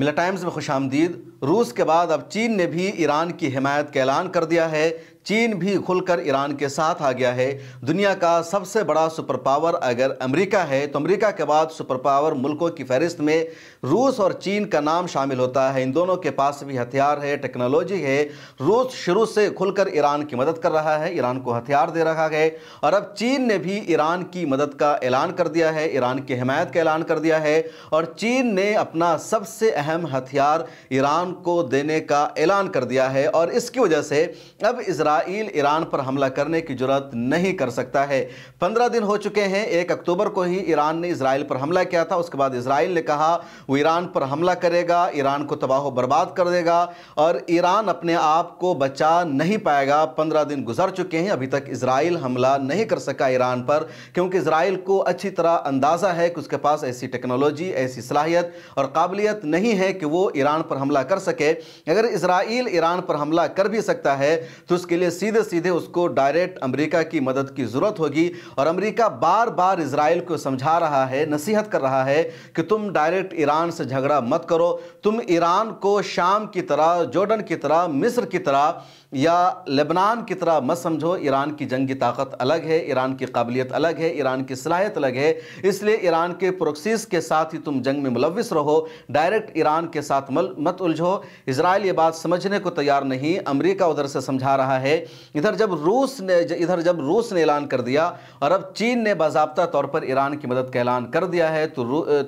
मिला टाइम्स में खुश आमदीद रूस के बाद अब चीन ने भी ईरान की हिमायत का ऐलान कर दिया है चीन भी खुलकर ईरान के साथ आ गया है दुनिया का सबसे बड़ा सुपर पावर अगर अमेरिका है तो अमेरिका के बाद सुपर पावर मुल्कों की फहरिस्त में रूस और चीन का नाम शामिल होता है इन दोनों के पास भी हथियार है टेक्नोलॉजी है रूस शुरू से खुलकर ईरान की मदद कर रहा है ईरान को हथियार दे रहा है और अब चीन ने भी ईरान की मदद का ऐलान कर दिया है ईरान की हमायत का ऐलान कर दिया है और चीन ने अपना सबसे अहम हथियार ईरान को देने का ऐलान कर दिया है और इसकी वजह से अब इसरा इसराइल ईरान पर हमला करने की जरूरत नहीं कर सकता है पंद्रह दिन हो चुके हैं एक अक्टूबर को ही ईरान ने इसराइल पर हमला किया था उसके बाद इसराइल ने कहा वो ईरान पर हमला करेगा ईरान को तबाह बर्बाद कर देगा और ईरान अपने आप को बचा नहीं पाएगा पंद्रह दिन गुजर चुके हैं अभी तक इसराइल हमला नहीं कर सका ईरान पर क्योंकि इसराइल को अच्छी तरह अंदाज़ा है कि उसके पास ऐसी टेक्नोलॉजी ऐसी सलाहियत और काबिलियत नहीं है कि वो ईरान पर हमला कर सके अगर इसराइल ईरान पर हमला कर भी सकता है तो उसके लिए लिए सीधे सीधे उसको डायरेक्ट अमेरिका की मदद की ज़रूरत होगी और अमेरिका बार बार इसराइल को समझा रहा है नसीहत कर रहा है कि तुम डायरेक्ट ईरान से झगड़ा मत करो तुम ईरान को शाम की तरह जॉर्डन की तरह मिस्र की तरह या लेबनान की तरह मत समझो ईरान की जंगी ताकत अलग है ईरान की काबिलियत अलग है ईरान की सलाहियत अलग है इसलिए ईरान के प्रोक्सीस के साथ ही तुम जंग में मुलविस रहो डायरेक्ट ईरान के साथ मत उलझो इसराइल ये बात समझने को तैयार नहीं अमरीका उधर से समझा रहा है है इधर जब रूस ने इधर जब रूस ने ऐलान कर दिया और अब चीन ने बाबा तौर पर ईरान की मदद का ऐलान कर दिया है तो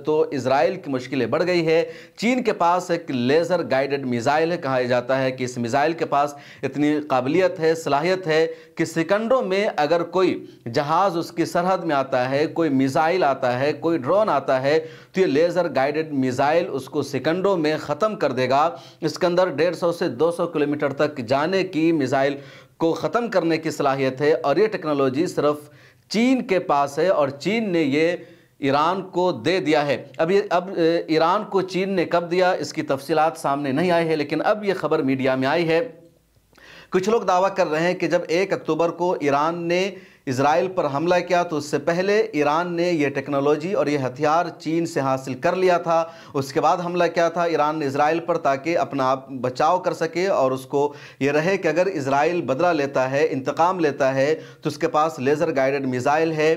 तो इसराइल की मुश्किलें बढ़ गई है चीन के पास एक लेज़र गाइडेड मिज़ाइल है कहा जाता है कि इस मिज़ाइल के पास इतनी काबिलियत है सलाहियत है कि सिकंडों में अगर कोई जहाज़ उसकी सरहद में आता है कोई मिज़ाइल आता है कोई ड्रोन आता है तो ये लेज़र गाइडेड मिज़ाइल उसको सिकंडों में ख़त्म कर देगा इसके अंदर डेढ़ से दो किलोमीटर तक जाने की मिज़ाइल को ख़त्म करने की सलाहियत है और ये टेक्नोलॉजी सिर्फ चीन के पास है और चीन ने ये ईरान को दे दिया है अब ये अब ईरान को चीन ने कब दिया इसकी तफसीत सामने नहीं आई है लेकिन अब ये खबर मीडिया में आई है कुछ लोग दावा कर रहे हैं कि जब एक अक्टूबर को ईरान ने इसराइल पर हमला किया तो उससे पहले ईरान ने यह टेक्नोलॉजी और ये हथियार चीन से हासिल कर लिया था उसके बाद हमला किया था ईरान ने इसराइल पर ताकि अपना आप बचाव कर सके और उसको ये रहे कि अगर इसराइल बदला लेता है इंतकाम लेता है तो उसके पास लेज़र गाइडेड मिज़ाइल है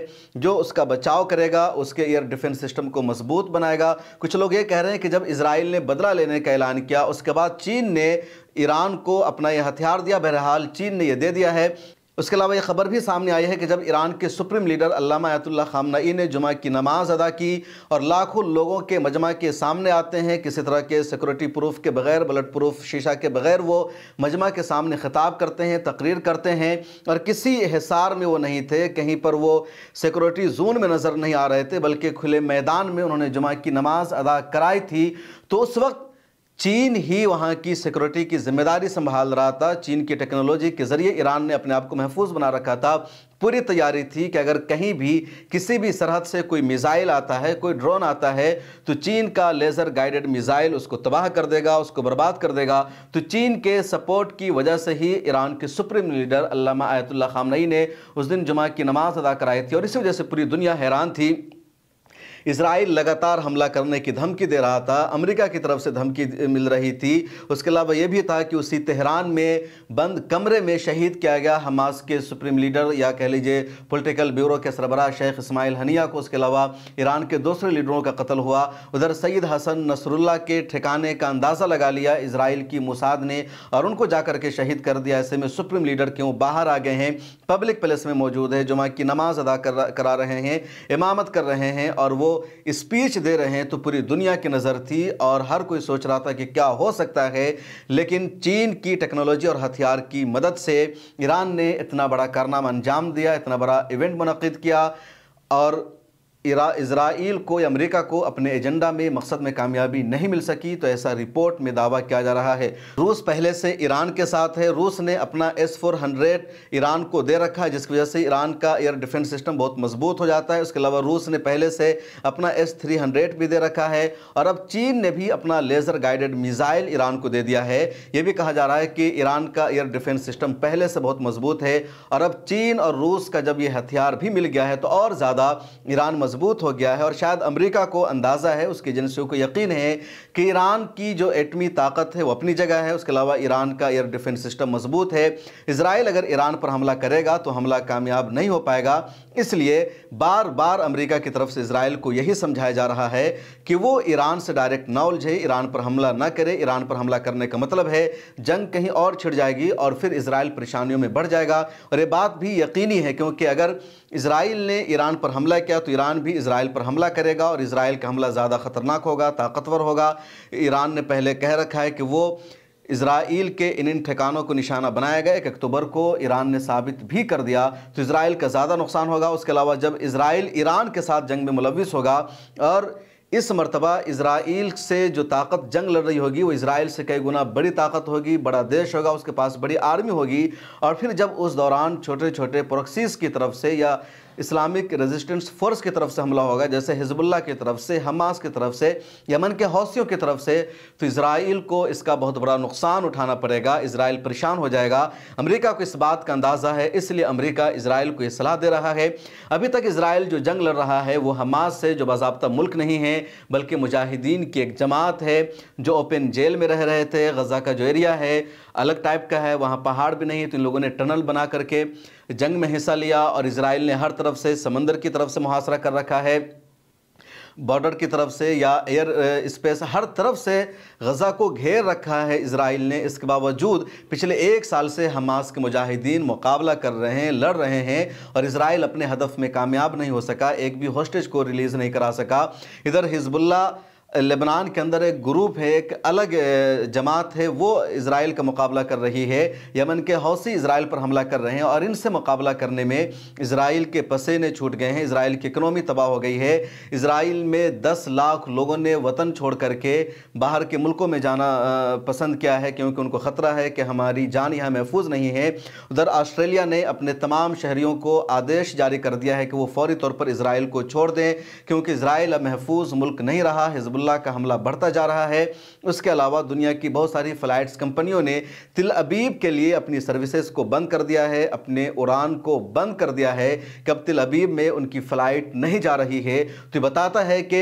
जो उसका बचाव करेगा उसके एयर डिफेंस सिस्टम को मजबूत बनाएगा कुछ लोग ये कह रहे हैं कि जब इसराइल ने बदला लेने का ऐलान किया उसके बाद चीन ने ईरान को अपना यह हथियार दिया बहरहाल चीन ने यह दे दिया है उसके अलावा यह खबर भी सामने आई है कि जब ईरान के supreme leader Allama Ayatollah Khamenei ने जुमा की नमाज अदा की और लाखों लोगों के मजमा के सामने आते हैं किसी तरह के सिक्योरिटी प्रूफ के बगैर बुलेट प्रूफ शीशा के बगैर वो मजमा के सामने खिताब करते हैं तकरीर करते हैं और किसी हिसार में वो नहीं थे कहीं पर वो सिक्योरिटी जोन में नज़र नहीं आ रहे थे बल्कि खुले मैदान में उन्होंने जुमा की नमाज अदा कराई थी तो उस वक्त चीन ही वहाँ की सिक्योरिटी की जिम्मेदारी संभाल रहा था चीन की टेक्नोलॉजी के ज़रिए ईरान ने अपने आप को महफूज बना रखा था पूरी तैयारी थी कि अगर कहीं भी किसी भी सरहद से कोई मिज़ाइल आता है कोई ड्रोन आता है तो चीन का लेज़र गाइडेड मिज़ाइल उसको तबाह कर देगा उसको बर्बाद कर देगा तो चीन के सपोर्ट की वजह से ही ईरान के supreme leader Allama Ayatollah Khamenei ने उस दिन जुमा की नमाज़ अदा कराई थी और इसी वजह से पूरी दुनिया हैरान थी इसराइल लगातार हमला करने की धमकी दे रहा था अमेरिका की तरफ से धमकी मिल रही थी उसके अलावा यह भी था कि उसी तेहरान में बंद कमरे में शहीद किया गया हमास के सुप्रीम लीडर या कह लीजिए पोलिटिकल ब्यूरो के सरबराह शेख इसमाइल हनिया को उसके अलावा ईरान के दूसरे लीडरों का कत्ल हुआ उधर सईद हसन नसरुल्ला के ठिकाने का अंदाज़ा लगा लिया इसराइल की मुसाद ने और उनको जाकर के शहीद कर दिया ऐसे में सुप्रीम लीडर क्यों बाहर आ गए हैं पब्लिक प्लेस में मौजूद है जुमा की नमाज अदा करा, करा रहे हैं इमामत कर रहे हैं और वो स्पीच दे रहे हैं तो पूरी दुनिया की नज़र थी और हर कोई सोच रहा था कि क्या हो सकता है लेकिन चीन की टेक्नोलॉजी और हथियार की मदद से ईरान ने इतना बड़ा कारनामा अंजाम दिया इतना बड़ा इवेंट मनद किया और इसराइल को अमेरिका को अपने एजेंडा में मकसद में कामयाबी नहीं मिल सकी तो ऐसा रिपोर्ट में दावा किया जा रहा है रूस पहले से ईरान के साथ है रूस ने अपना एस फोर हंड्रेड ईरान को दे रखा है जिसकी वजह से ईरान का एयर डिफेंस सिस्टम बहुत मजबूत हो जाता है उसके अलावा रूस ने पहले से अपना एस थ्री हंड्रेड भी दे रखा है और अब चीन ने भी अपना लेज़र गाइडेड मिज़ाइल ईरान को दे दिया है ये भी कहा जा रहा है कि ईरान का एयर डिफेंस सिस्टम पहले से बहुत मजबूत है और अब चीन और रूस का जब यह हथियार भी मिल गया है तो और ज़्यादा ईरान मजबूत हो गया है और शायद अमेरिका को अंदाज़ा है उसके एजेंसियों को यकीन है कि ईरान की जो एटमी ताकत है वो अपनी जगह है उसके अलावा ईरान का एयर डिफेंस सिस्टम मजबूत है इसराइल अगर ईरान पर हमला करेगा तो हमला कामयाब नहीं हो पाएगा इसलिए बार बार अमरीका की तरफ से इसराइल को यही समझाया जा रहा है कि वो ईरान से डायरेक्ट ना उलझे ईरान पर हमला ना करे ईरान पर हमला करने का मतलब है जंग कहीं और छिड़ जाएगी और फिर इसराइल परेशानियों में बढ़ जाएगा और ये बात भी यकीनी है क्योंकि अगर इसराइल ने ईरान पर हमला किया तो ईरान भी इसराइल पर हमला करेगा और इसराइल का हमला ज़्यादा ख़तरनाक होगा ताकतवर होगा ईरान ने पहले कह रखा है कि वो इसराइल के इन इन ठिकानों को निशाना बनाया गया एक अक्टूबर को ईरान ने साबित भी कर दिया तो इसराइल का ज़्यादा नुकसान होगा उसके अलावा जब इसराइल ईरान के साथ जंग में मुलविस होगा और इस मरतबा इसराइल से जो ताकत जंग लड़ रही होगी वो इसराइल से कई गुना बड़ी ताकत होगी बड़ा देश होगा उसके पास बड़ी आर्मी होगी और फिर जब उस दौरान छोटे छोटे प्रोक्सीस की तरफ से या इस्लामिक रेजिस्टेंस फोर्स की तरफ से हमला होगा जैसे हिजबुल्ला की तरफ से हमास की तरफ से यमन के हौसियों की तरफ से तो इसराइल को इसका बहुत बड़ा नुकसान उठाना पड़ेगा इसराइल परेशान हो जाएगा अमेरिका को इस बात का अंदाज़ा है इसलिए अमेरिका इसराइल को ये सलाह दे रहा है अभी तक इसराइल जो जंग लड़ रहा है वो हमास से जो बाबा मुल्क नहीं है बल्कि मुजाहिदीन की एक जमात है जो ओपन जेल में रह रहे थे गज़ा का जो एरिया है अलग टाइप का है वहाँ पहाड़ भी नहीं है तो इन लोगों ने टनल बना करके जंग में हिस्सा लिया और इसराइल ने हर तरफ से समंदर की तरफ से मुहासरा कर रखा है बॉर्डर की तरफ से या एयर स्पेस हर तरफ से गज़ा को घेर रखा है इसराइल ने इसके बावजूद पिछले एक साल से हमास के मुजाहिदीन मुकाबला कर रहे हैं लड़ रहे हैं और इसराइल अपने हदफ में कामयाब नहीं हो सका एक भी हॉस्टेज को रिलीज़ नहीं करा सका इधर हिजबुल्ला लेबनान के अंदर एक ग्रुप है एक अलग जमात है वो इसराइल का मुकाबला कर रही है यमन के हौसी इसराइल पर हमला कर रहे हैं और इनसे मुकाबला करने में इसराइल के पसेने छूट गए हैं इसराइल की इकनॉमी तबाह हो गई है इसराइल में 10 लाख लोगों ने वतन छोड़ करके बाहर के मुल्कों में जाना पसंद किया है क्योंकि उनको ख़तरा है कि हमारी जान यहाँ महफूज नहीं है उधर ऑस्ट्रेलिया ने अपने तमाम शहरीों को आदेश जारी कर दिया है कि वो फौरी तौर पर इसराइल को छोड़ दें क्योंकि इसराइल अब महफूज मुल्क नहीं रहा हिजबुल हिजबुल्ला का हमला बढ़ता जा रहा है उसके अलावा दुनिया की बहुत सारी फ़्लाइट्स कंपनियों ने तिल अबीब के लिए अपनी सर्विसेज को बंद कर दिया है अपने उड़ान को बंद कर दिया है कब तिल अबीब में उनकी फ़्लाइट नहीं जा रही है तो बताता है कि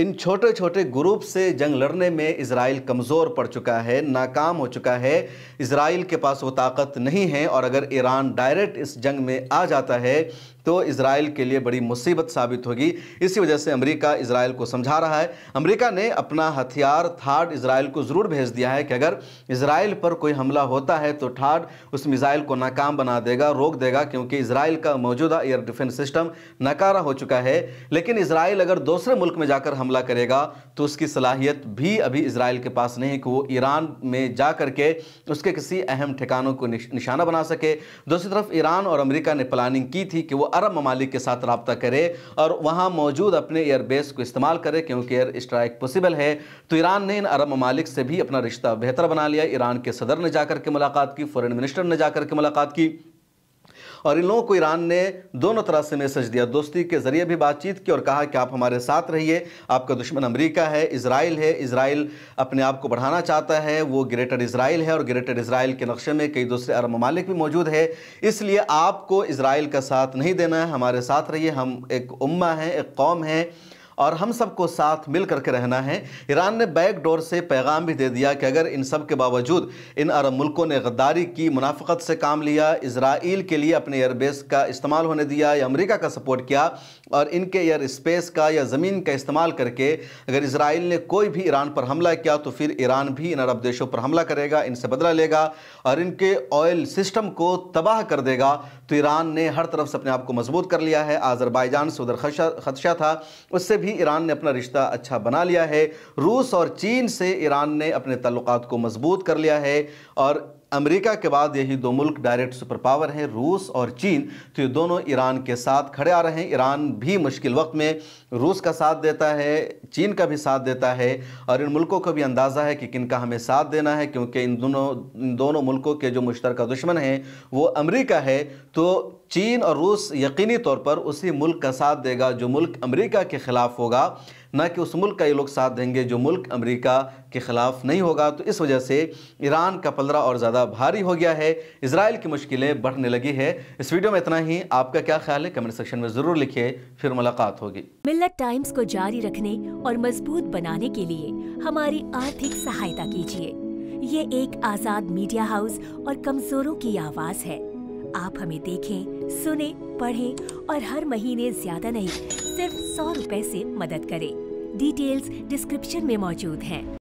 इन छोटे छोटे ग्रुप से जंग लड़ने में इसराइल कमज़ोर पड़ चुका है नाकाम हो चुका है इसराइल के पास वो ताकत नहीं है और अगर ईरान डायरेक्ट इस जंग में आ जाता है तो इसराइल के लिए बड़ी मुसीबत साबित होगी इसी वजह से अमेरिका इसराइल को समझा रहा है अमेरिका ने अपना हथियार थाड इसराइल को ज़रूर भेज दिया है कि अगर इसराइल पर कोई हमला होता है तो थाड उस मिज़ाइल को नाकाम बना देगा रोक देगा क्योंकि इसराइल का मौजूदा एयर डिफेंस सिस्टम नाकारा हो चुका है लेकिन इसराइल अगर दूसरे मुल्क में जाकर हमला करेगा तो उसकी सलाहियत भी अभी इसराइल के पास नहीं कि वो ईरान में जा करके उसके किसी अहम ठिकानों को निशाना बना सके दूसरी तरफ ईरान और अमेरिका ने प्लानिंग की थी कि वो अरब ममालिक के साथ रबता करे और वहाँ मौजूद अपने एयरबेस को इस्तेमाल करे क्योंकि एयर स्ट्राइक पॉसिबल है तो ईरान ने इन अरब ममालिक से भी अपना रिश्ता बेहतर बना लिया ईरान के सदर ने जाकर के मुलाकात की फॉरन मिनिस्टर ने जाकर के मुलाकात की और इन लोगों को ईरान ने दोनों तरह से मैसेज दिया दोस्ती के ज़रिए भी बातचीत की और कहा कि आप हमारे साथ रहिए आपका दुश्मन अमेरिका है इसराइल है इसराइल अपने आप को बढ़ाना चाहता है वो ग्रेटर इसराइल है और ग्रेटर इसराइल के नक्शे में कई दूसरे अरब ममालिक भी मौजूद है इसलिए आपको इसराइल का साथ नहीं देना है हमारे साथ रहिए हम एक उम्मा हैं एक कौम है और हम सबको साथ मिल करके रहना है ईरान ने बैकडोर से पैगाम भी दे दिया कि अगर इन सब के बावजूद इन अरब मुल्कों ने गद्दारी की मुनाफ़त से काम लिया इसराइल के लिए अपने एयरबेस का इस्तेमाल होने दिया या अमरीका का सपोर्ट किया और इनके एयर स्पेस का या ज़मीन का इस्तेमाल करके अगर इसराइल ने कोई भी ईरान पर हमला किया तो फिर ईरान भी इन अरब देशों पर हमला करेगा इनसे बदला लेगा और इनके ऑयल सिस्टम को तबाह कर देगा तो ईरान ने हर तरफ से अपने आप को मजबूत कर लिया है आज़रबाईजान से उधर खदशा था उससे भी ईरान ने अपना रिश्ता अच्छा बना लिया है रूस और चीन से ईरान ने अपने तल्लुकात को मजबूत कर लिया है और अमेरिका के बाद यही दो मुल्क डायरेक्ट सुपर पावर हैं रूस और चीन तो ये दोनों ईरान के साथ खड़े आ रहे हैं ईरान भी मुश्किल वक्त में रूस का साथ देता है चीन का भी साथ देता है और इन मुल्कों को भी अंदाज़ा है कि किन का हमें साथ देना है क्योंकि इन दोनों इन दोनों मुल्कों के जो मुश्तरक दुश्मन हैं वो अमरीका है तो चीन और रूस यकीनी तौर पर उसी मुल्क का साथ देगा जो मुल्क अमरीका के ख़िलाफ़ होगा ना कि उस मुल्क का ये लोग साथ देंगे जो मुल्क अमेरिका के ख़िलाफ़ नहीं होगा तो इस वजह से ईरान का पलरा और ज़्यादा भारी हो गया है इसराइल की मुश्किलें बढ़ने लगी है इस वीडियो में इतना ही आपका क्या ख्याल है कमेंट सेक्शन में ज़रूर लिखिए फिर मुलाकात होगी मिल्लत टाइम्स को जारी रखने और मजबूत बनाने के लिए हमारी आर्थिक सहायता कीजिए ये एक आज़ाद मीडिया हाउस और कमज़ोरों की आवाज़ है आप हमें देखें सुने पढ़ें और हर महीने ज्यादा नहीं सिर्फ सौ रुपए से मदद करें डिटेल्स डिस्क्रिप्शन में मौजूद हैं